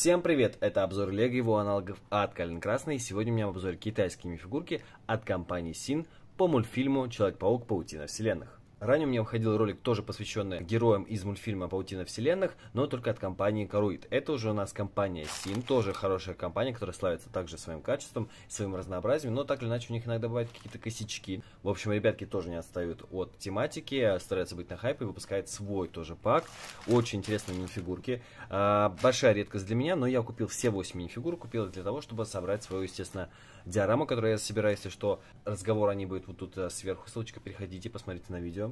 Всем привет! Это обзор Лего его аналогов от Калин Красный. сегодня у меня в обзоре китайские мини-фигурки от компании Син по мультфильму Человек-паук Паутина вселенных. Ранее у меня выходил ролик, тоже посвященный героям из мультфильма «Паутина вселенных», но только от компании Karuid. Это уже у нас компания Sim, тоже хорошая компания, которая славится также своим качеством, своим разнообразием, но так или иначе у них иногда бывают какие-то косячки. В общем, ребятки тоже не отстают от тематики, а стараются быть на хайпе, выпускают свой тоже пак. Очень интересные минифигурки. А, большая редкость для меня, но я купил все 8 минифигур, купил их для того, чтобы собрать свою, естественно, диораму, которую я собираю, если что. Разговор о ней будет вот тут э, сверху, ссылочка, переходите, посмотрите на видео.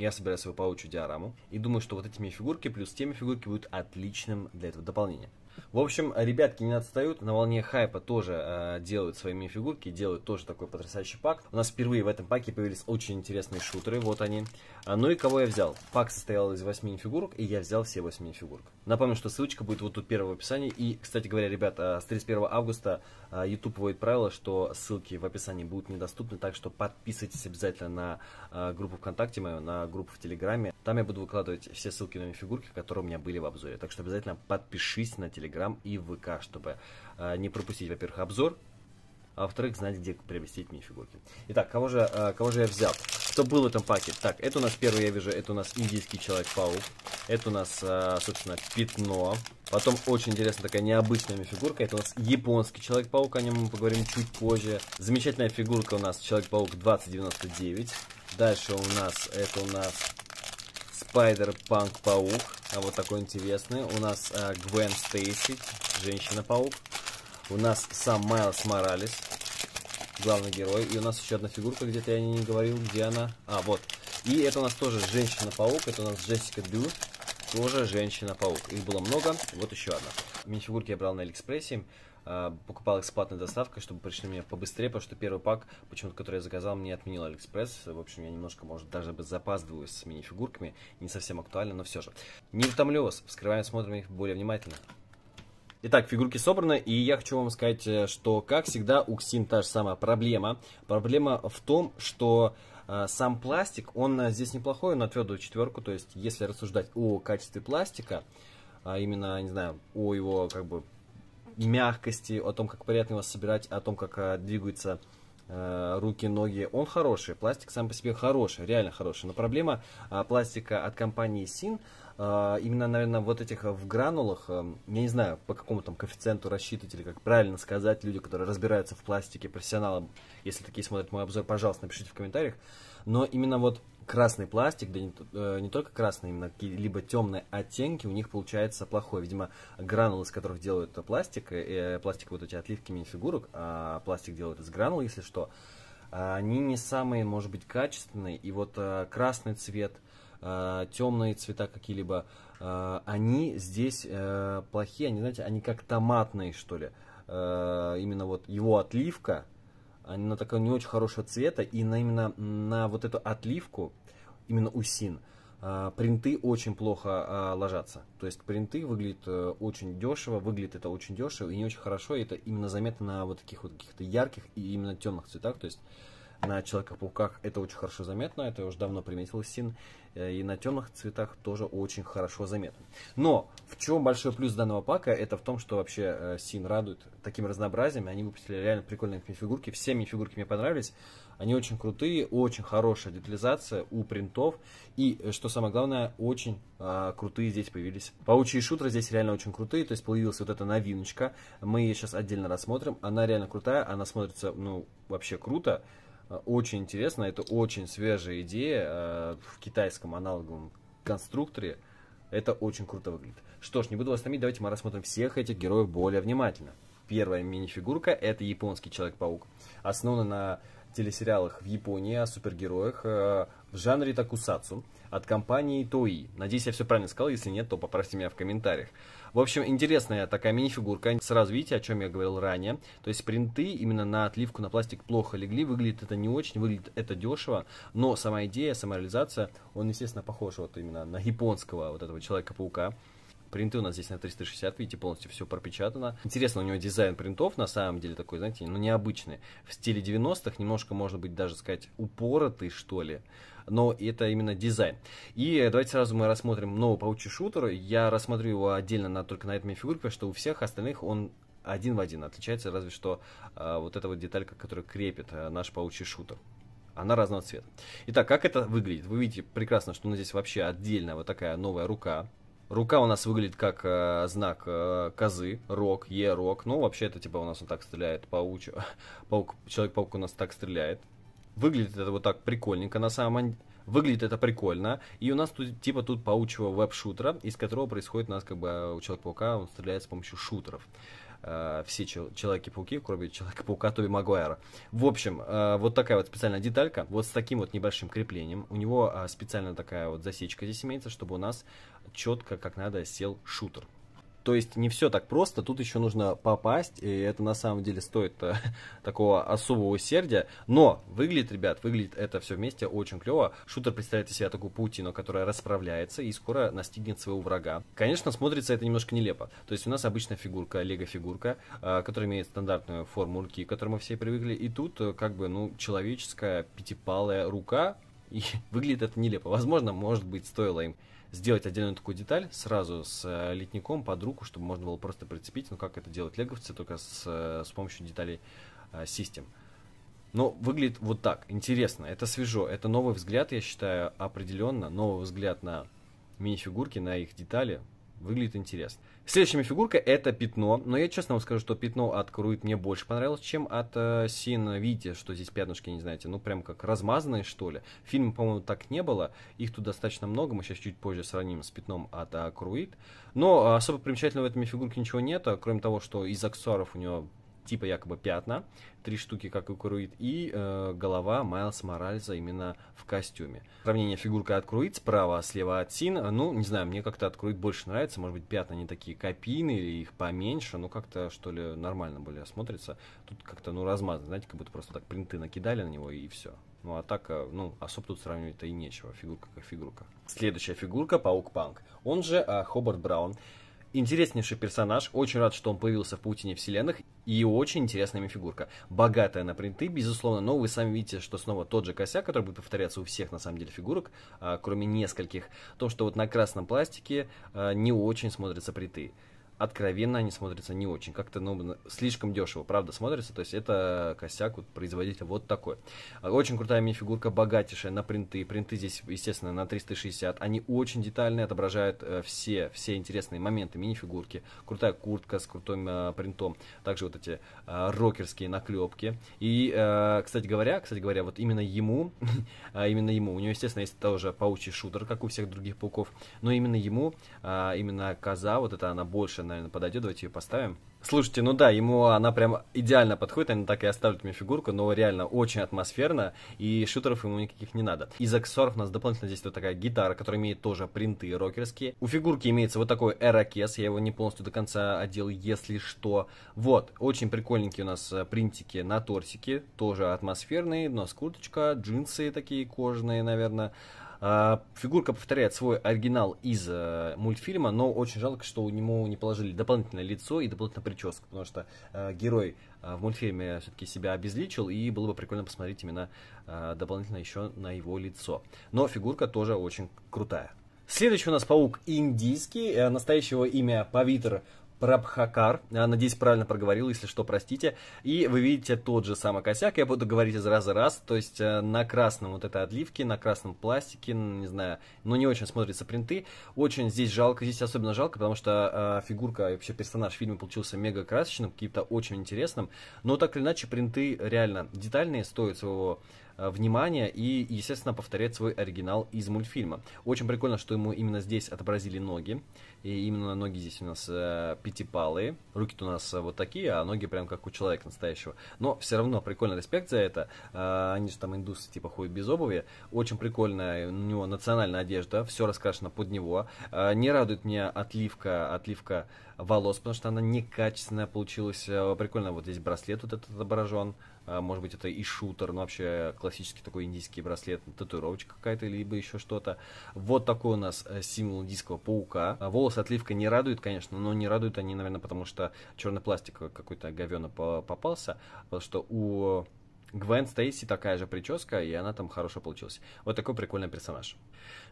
Я собираю свою паучью диораму и думаю, что вот этими фигурки плюс теми фигурки будут отличным для этого дополнением. В общем, ребятки не отстают, на волне хайпа тоже э, делают свои мини-фигурки, делают тоже такой потрясающий пак. У нас впервые в этом паке появились очень интересные шутеры, вот они. А, ну и кого я взял? Пак состоял из 8 фигурок, и я взял все 8 фигурок. Напомню, что ссылочка будет вот тут первого в описании. И, кстати говоря, ребят, с 31 августа а, YouTube вводит правило, что ссылки в описании будут недоступны, так что подписывайтесь обязательно на а, группу ВКонтакте мою, на группу в Телеграме. Там я буду выкладывать все ссылки на фигурки, которые у меня были в обзоре. Так что обязательно подпишись на Телеграм и ВК, чтобы не пропустить, во-первых, обзор, а во-вторых, знать, где приобрести эти фигурки. Итак, кого же, кого же я взял? что был в этом паке. Так, это у нас первый, я вижу, это у нас индийский Человек-паук. Это у нас, а, собственно, пятно. Потом очень интересная такая необычная фигурка. Это у нас японский Человек-паук, о нем мы поговорим чуть позже. Замечательная фигурка у нас Человек-паук 2099. Дальше у нас, это у нас Спайдер-панк-паук. А вот такой интересный. У нас э, Гвен Стейси, Женщина-паук. У нас сам Майлз Моралес, главный герой. И у нас еще одна фигурка, где-то я не говорил, где она. А, вот. И это у нас тоже Женщина-паук, это у нас Джессика Дю, тоже Женщина-паук. Их было много, вот еще одна. Мини-фигурки я брал на Алиэкспрессе, а, покупал их с платной доставкой, чтобы пришли мне побыстрее, потому что первый пак, почему-то, который я заказал, мне отменил Алиэкспресс. В общем, я немножко, может, даже бы запаздываю с мини-фигурками, не совсем актуально, но все же. Не утомлю вас, вскрываем, смотрим их более внимательно. Итак, фигурки собраны, и я хочу вам сказать, э, что, как всегда, у Ксин та же самая проблема. Проблема в том, что э, сам пластик, он э, здесь неплохой, на твердую четверку, то есть, если рассуждать о качестве пластика, а именно, не знаю, о его, как бы, мягкости, о том, как приятно его собирать, о том, как э, двигаются э, руки, ноги, он хороший, пластик сам по себе хороший, реально хороший. Но проблема э, пластика от компании Син а, именно, наверное, вот этих а, в гранулах, а, я не знаю, по какому там коэффициенту рассчитывать или как правильно сказать, люди, которые разбираются в пластике, профессионалы, если такие смотрят мой обзор, пожалуйста, напишите в комментариях, но именно вот красный пластик, да не, э, не только красный, именно какие-либо темные оттенки у них получается плохой. Видимо, гранулы, из которых делают э, пластик, э, э пластик вот эти отливки мини-фигурок, а пластик делают из гранул, если что, они не самые, может быть, качественные. И вот красный цвет – Э, темные цвета какие-либо, э, они здесь э, плохие, они, знаете, они как томатные, что ли. Именно вот его отливка, она такая не очень хорошего цвета, и на, именно на вот эту отливку, именно усин, принты очень плохо ложатся. То есть принты выглядят очень дешево, выглядит это очень дешево и не очень хорошо, и это именно заметно на вот таких вот каких-то ярких и именно темных цветах, то есть на человека пауках это очень хорошо заметно, это я уже давно приметил Син, э, и на темных цветах тоже очень хорошо заметно. Но в чем большой плюс данного пака, это в том, что вообще э, Син радует таким разнообразием, они выпустили реально прикольные фигурки, все мини-фигурки мне понравились, они очень крутые, очень хорошая детализация у принтов, и, э, что самое главное, очень э, крутые здесь появились. Паучьи шутеры здесь реально очень крутые, то есть появилась вот эта новиночка, мы ее сейчас отдельно рассмотрим, она реально крутая, она смотрится, ну, вообще круто, Э, очень интересно, это очень свежая идея э, в китайском аналоговом конструкторе. Это очень круто выглядит. Что ж, не буду вас томить, давайте мы рассмотрим всех этих героев более внимательно. Первая мини-фигурка – это японский Человек-паук. Основана на телесериалах в Японии о супергероях. Э, в жанре такусацу от компании Toei. Надеюсь, я все правильно сказал, если нет, то поправьте меня в комментариях. В общем, интересная такая мини-фигурка с развития, о чем я говорил ранее. То есть принты именно на отливку на пластик плохо легли, выглядит это не очень, выглядит это дешево, но сама идея, сама реализация, он, естественно, похож вот именно на японского вот этого Человека-паука. Принты у нас здесь на 360, видите, полностью все пропечатано. Интересно, у него дизайн принтов на самом деле такой, знаете, ну необычный. В стиле 90-х немножко, можно быть, даже сказать, упоротый, что ли но это именно дизайн. И давайте сразу мы рассмотрим новый паучий шутер. Я рассмотрю его отдельно на, только на этом фигурке, потому что у всех остальных он один в один отличается, разве что э, вот эта вот деталька, которая крепит э, наш паучий шутер. Она разного цвета. Итак, как это выглядит? Вы видите прекрасно, что у нас здесь вообще отдельная вот такая новая рука, Рука у нас выглядит как э, знак э, козы, рок, е рок. Ну, вообще это типа у нас он так стреляет, пауч, паук, человек-паук у нас так стреляет. Выглядит это вот так прикольненько на самом Выглядит это прикольно. И у нас тут типа тут паучьего веб-шутера, из которого происходит у нас как бы у Человека-паука, он стреляет с помощью шутеров э, все Человеки-пауки, кроме Человека-паука Тоби Магуайра. В общем, э, вот такая вот специальная деталька, вот с таким вот небольшим креплением. У него а, специально такая вот засечка здесь имеется, чтобы у нас четко, как надо, сел шутер. То есть не все так просто, тут еще нужно попасть, и это на самом деле стоит э, такого особого усердия. Но выглядит, ребят, выглядит это все вместе очень клево. Шутер представляет из себя такую паутину, которая расправляется и скоро настигнет своего врага. Конечно, смотрится это немножко нелепо. То есть у нас обычная фигурка, лего-фигурка, э, которая имеет стандартную форму руки, к которой мы все привыкли. И тут э, как бы, ну, человеческая пятипалая рука, И выглядит это нелепо. Возможно, может быть, стоило им сделать отдельную такую деталь сразу с э, литником под руку, чтобы можно было просто прицепить, ну как это делают леговцы, только с, э, с помощью деталей э, систем. Но выглядит вот так, интересно, это свежо, это новый взгляд, я считаю, определенно, новый взгляд на мини-фигурки, на их детали, Выглядит интересно. Следующая фигурка это пятно. Но я честно вам скажу, что пятно от Круит мне больше понравилось, чем от э, Син. Видите, что здесь пятнышки, не знаете, ну прям как размазанные, что ли. Фильм, по-моему, так не было. Их тут достаточно много. Мы сейчас чуть позже сравним с пятном от э, Круит. Но э, особо примечательного в этой фигурке ничего нет, кроме того, что из аксессуаров у него типа якобы пятна, три штуки, как у Круид, и э, голова Майлса Моральза именно в костюме. Сравнение фигурка от Круид справа, а слева от Син, ну, не знаю, мне как-то от Круид больше нравится, может быть, пятна не такие копийные или их поменьше, но как-то, что ли, нормально более смотрится. Тут как-то, ну, размазано, знаете, как будто просто так принты накидали на него и все. Ну, а так, э, ну, особо тут сравнивать-то и нечего, фигурка как фигурка. Следующая фигурка, Паук-Панк, он же э, Хобарт Браун. Интереснейший персонаж, очень рад, что он появился в паутине вселенных, и очень интересная фигурка. Богатая на принты, безусловно, но вы сами видите, что снова тот же косяк, который будет повторяться у всех, на самом деле, фигурок, а, кроме нескольких. То, что вот на красном пластике а, не очень смотрятся принты откровенно они смотрятся не очень. Как-то, ну, слишком дешево, правда, смотрится. То есть это косяк вот, производителя вот такой. Очень крутая мини-фигурка, богатейшая на принты. Принты здесь, естественно, на 360. Они очень детально отображают э, все, все интересные моменты мини-фигурки. Крутая куртка с крутым э, принтом. Также вот эти э, рокерские наклепки. И, э, кстати говоря, кстати говоря, вот именно ему, а именно ему, у него, естественно, есть тоже паучий шутер, как у всех других пауков, но именно ему, а, именно коза, вот это она больше наверное, подойдет. Давайте ее поставим. Слушайте, ну да, ему она прям идеально подходит, наверное, так и оставлю мне фигурку, но реально очень атмосферно, и шутеров ему никаких не надо. Из аксессуаров у нас дополнительно здесь вот такая гитара, которая имеет тоже принты рокерские. У фигурки имеется вот такой эрокес, я его не полностью до конца одел, если что. Вот, очень прикольненькие у нас э, принтики на торсике, тоже атмосферные, но нас курточка, джинсы такие кожаные, наверное. А, фигурка повторяет свой оригинал из э, мультфильма, но очень жалко, что у него не положили дополнительное лицо и дополнительную прическу, потому что э, герой э, в мультфильме все-таки себя обезличил, и было бы прикольно посмотреть именно дополнительно еще на его лицо. Но фигурка тоже очень крутая. Следующий у нас паук индийский, настоящего имя Павитр Прабхакар. А, надеюсь, правильно проговорил, если что, простите. И вы видите тот же самый косяк. Я буду говорить из раза в раз. То есть э, на красном вот этой отливке, на красном пластике, не знаю, но ну, не очень смотрятся принты. Очень здесь жалко, здесь особенно жалко, потому что э, фигурка вообще персонаж фильма получился мега красочным, каким-то очень интересным. Но так или иначе, принты реально детальные, стоят своего э, внимание и, естественно, повторять свой оригинал из мультфильма. Очень прикольно, что ему именно здесь отобразили ноги. И именно ноги здесь у нас э, пятипалые. руки у нас э, вот такие, а ноги прям как у человека настоящего. Но все равно прикольно, респект за это. Э, они же там индусы типа ходят без обуви. Очень прикольная у него национальная одежда, все раскрашено под него. Э, не радует меня отливка, отливка волос, потому что она некачественная получилась. Э, прикольно, вот здесь браслет вот этот отображен. Э, может быть, это и шутер, но вообще классический такой индийский браслет, татуировочка какая-то, либо еще что-то. Вот такой у нас э, символ индийского паука. Волосы отливка не радует, конечно, но не радуют они, наверное, потому что черный пластик какой-то говенно попался, потому что у Гвен Стейси такая же прическа, и она там хорошо получилась. Вот такой прикольный персонаж.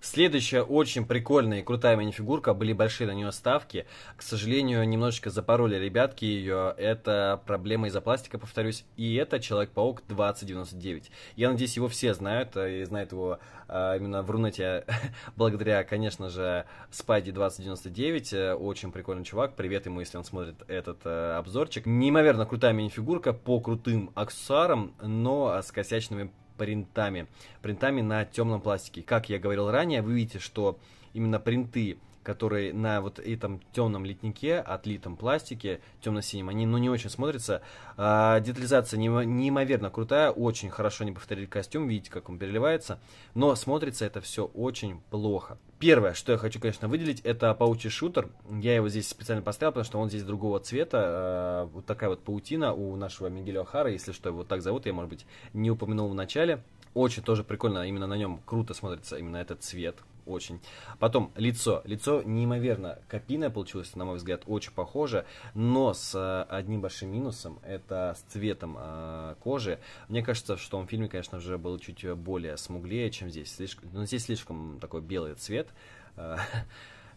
Следующая очень прикольная и крутая мини-фигурка, были большие на нее ставки. К сожалению, немножечко запороли ребятки ее. Это проблема из-за пластика, повторюсь. И это Человек-паук 2099. Я надеюсь, его все знают, э, и знают его а, именно в Рунете, благодаря, конечно же, Спайди 2099, очень прикольный чувак, привет ему, если он смотрит этот э, обзорчик. Неимоверно крутая мини-фигурка по крутым аксессуарам, но с косячными принтами, принтами на темном пластике. Как я говорил ранее, вы видите, что именно принты которые на вот этом темном литнике, отлитом пластике, темно-синем, они ну, не очень смотрятся. А, детализация неимо- неимоверно крутая, очень хорошо не повторили костюм, видите, как он переливается, но смотрится это все очень плохо. Первое, что я хочу, конечно, выделить, это паучий шутер. Я его здесь специально поставил, потому что он здесь другого цвета. А, вот такая вот паутина у нашего Мигеля Хара, если что, его так зовут, я, может быть, не упомянул в начале. Очень тоже прикольно, именно на нем круто смотрится именно этот цвет очень. Потом лицо. Лицо неимоверно копийное получилось, на мой взгляд, очень похоже, но с э, одним большим минусом, это с цветом э, кожи. Мне кажется, что в фильме, конечно же, был чуть э, более смуглее, чем здесь. Слишком, но ну, здесь слишком такой белый цвет. Э,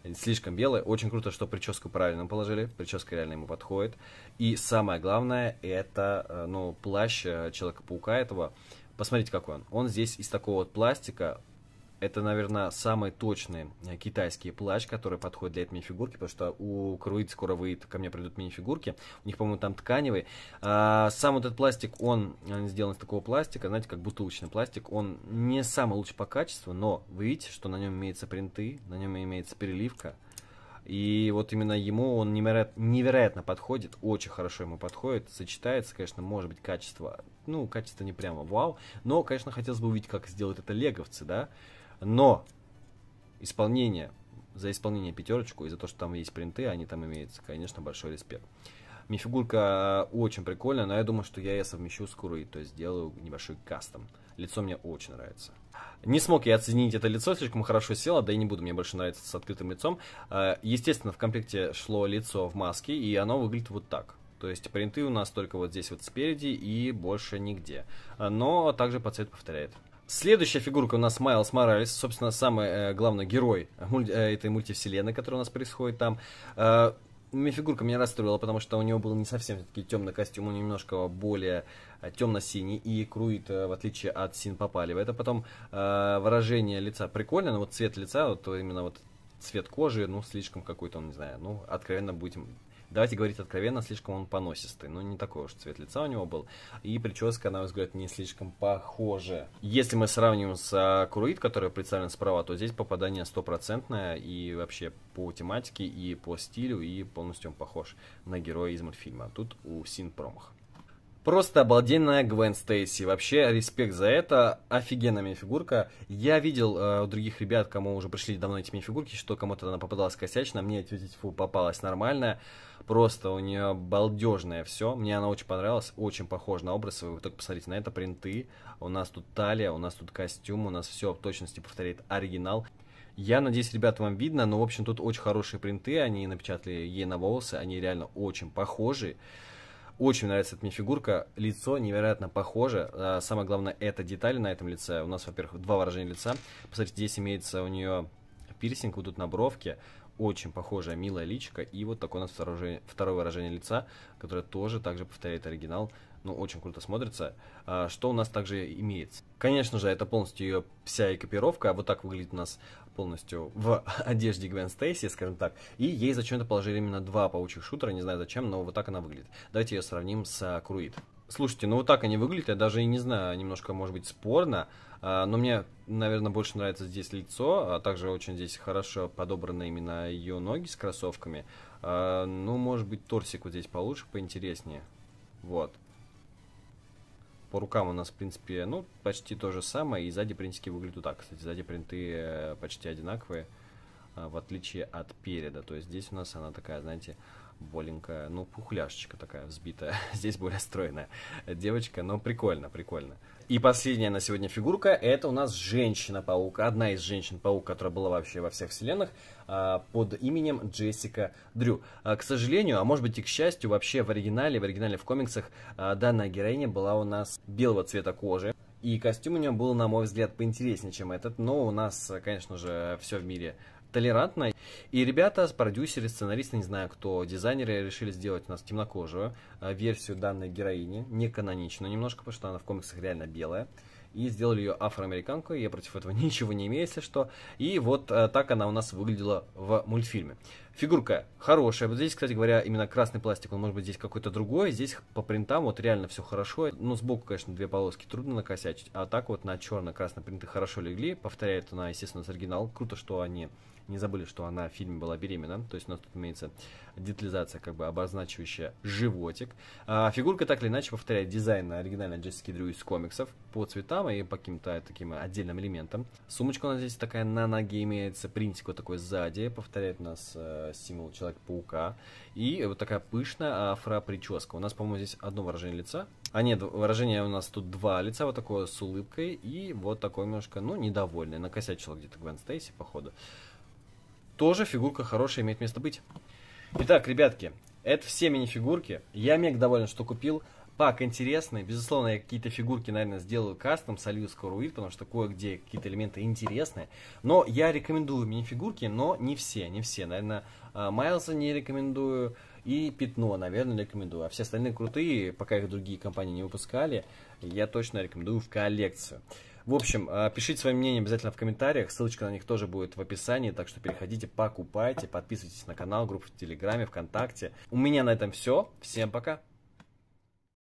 слишком белый. Очень круто, что прическу правильно положили. Прическа реально ему подходит. И самое главное, это э, ну, плащ Человека-паука этого. Посмотрите, какой он. Он здесь из такого вот пластика это, наверное, самый точный э, китайский плащ, который подходит для этой мини-фигурки, потому что у Круид скоро выйдет, ко мне придут мини-фигурки, у них, по-моему, там тканевый. А, сам вот этот пластик, он э, сделан из такого пластика, знаете, как бутылочный пластик, он не самый лучший по качеству, но вы видите, что на нем имеются принты, на нем имеется переливка, и вот именно ему он невероятно, невероятно подходит, очень хорошо ему подходит, сочетается, конечно, может быть, качество, ну, качество не прямо вау, но, конечно, хотелось бы увидеть, как сделают это леговцы, да, но исполнение, за исполнение пятерочку и за то, что там есть принты, они там имеются, конечно, большой респект. Мифигурка э, очень прикольная, но я думаю, что я ее совмещу скоро и то есть сделаю небольшой кастом. Лицо мне очень нравится. Не смог я оценить это лицо, слишком хорошо село, да и не буду, мне больше нравится с открытым лицом. Э, естественно, в комплекте шло лицо в маске, и оно выглядит вот так. То есть принты у нас только вот здесь вот спереди и больше нигде. Э, но также по цвету повторяет. Следующая фигурка у нас Майлз Моралес, собственно, самый э, главный герой муль- э, этой мультивселенной, которая у нас происходит там. Э, фигурка меня расстроила, потому что у него был не совсем таки темный костюм, он немножко более э, темно-синий, и Круид, э, в отличие от Син Попалева. Это потом э, выражение лица прикольно, но вот цвет лица, вот именно вот цвет кожи, ну, слишком какой-то, он, не знаю, ну, откровенно будем давайте говорить откровенно, слишком он поносистый. Ну, не такой уж цвет лица у него был. И прическа, на мой взгляд, не слишком похожа. Если мы сравним с а, Круид, который представлен справа, то здесь попадание стопроцентное и вообще по тематике, и по стилю, и полностью он похож на героя из мультфильма. Тут у Син промах. Просто обалденная Гвен Стейси. Вообще, респект за это. Офигенная мини-фигурка. Я видел э, у других ребят, кому уже пришли давно эти мини-фигурки, что кому-то она попадалась косячно. Мне эти фу попалась нормальная. Просто у нее балдежное все. Мне она очень понравилась. Очень похожа на образ свой. Вы только посмотрите на это. Принты. У нас тут талия, у нас тут костюм. У нас все в точности повторяет оригинал. Я надеюсь, ребят, вам видно. Но, в общем, тут очень хорошие принты. Они напечатали ей на волосы. Они реально очень похожи. Очень нравится эта мне фигурка. Лицо невероятно похоже. А, самое главное, это детали на этом лице. У нас, во-первых, два выражения лица. Посмотрите, здесь имеется у нее пирсинг вот тут на бровке. Очень похожая милая личка И вот такое у нас второе выражение, второе выражение лица, которое тоже также повторяет оригинал. Ну, очень круто смотрится. А, что у нас также имеется? Конечно же, это полностью ее вся и копировка. А вот так выглядит у нас полностью в одежде Гвен Стейси, скажем так, и ей зачем-то положили именно два паучих шутера, не знаю зачем, но вот так она выглядит. Давайте ее сравним с а, Круид. Слушайте, ну вот так они выглядят, я даже и не знаю, немножко, может быть, спорно, а, но мне, наверное, больше нравится здесь лицо, а также очень здесь хорошо подобраны именно ее ноги с кроссовками. А, ну, может быть, торсик вот здесь получше, поинтереснее. Вот по рукам у нас, в принципе, ну, почти то же самое. И сзади принтики выглядят так. Кстати, сзади принты э, почти одинаковые. А, в отличие от переда. То есть здесь у нас она такая, знаете, боленькая, ну, пухляшечка такая взбитая. Здесь более стройная девочка, но прикольно, прикольно. И последняя на сегодня фигурка, это у нас Женщина-паук, одна из Женщин-паук, которая была вообще во всех вселенных, а, под именем Джессика Дрю. А, к сожалению, а может быть и к счастью, вообще в оригинале, в оригинале в комиксах данная героиня была у нас белого цвета кожи, и костюм у нее был, на мой взгляд, поинтереснее, чем этот. Но у нас, конечно же, все в мире толерантно. И ребята, продюсеры, сценаристы, не знаю кто, дизайнеры решили сделать у нас темнокожую э, версию данной героини, не каноничную немножко, потому что она в комиксах реально белая. И сделали ее афроамериканку, я против этого ничего не имею, если что. И вот э, так она у нас выглядела в мультфильме. Фигурка хорошая. Вот здесь, кстати говоря, именно красный пластик, он может быть здесь какой-то другой. Здесь по принтам вот реально все хорошо. Ну, сбоку, конечно, две полоски трудно накосячить. А так вот на черно-красный принты хорошо легли. Повторяет она, естественно, с оригинал. Круто, что они не забыли, что она в фильме была беременна, то есть у нас тут имеется детализация, как бы обозначивающая животик. А, фигурка так или иначе повторяет дизайн оригинальной Джессики Дрю из комиксов по цветам и по каким-то таким отдельным элементам. Сумочка у нас здесь такая на ноге имеется, принтик вот такой сзади, повторяет у нас э, символ человека паука И вот такая пышная афро-прическа. У нас, по-моему, здесь одно выражение лица. А нет, выражение у нас тут два лица, вот такое с улыбкой и вот такой немножко, ну, недовольный, накосячил где-то Гвен Стейси, походу тоже фигурка хорошая, имеет место быть. Итак, ребятки, это все мини-фигурки. Я мег доволен, что купил. Пак интересный. Безусловно, я какие-то фигурки, наверное, сделаю кастом, солью с Коруит, потому что кое-где какие-то элементы интересные. Но я рекомендую мини-фигурки, но не все, не все. Наверное, а, Майлза не рекомендую, и Пятно, наверное, рекомендую. А все остальные крутые, пока их другие компании не выпускали, я точно рекомендую в коллекцию. В общем, э, пишите свое мнение обязательно в комментариях, ссылочка на них тоже будет в описании, так что переходите, покупайте, подписывайтесь на канал, группу в Телеграме, ВКонтакте. У меня на этом все, всем пока!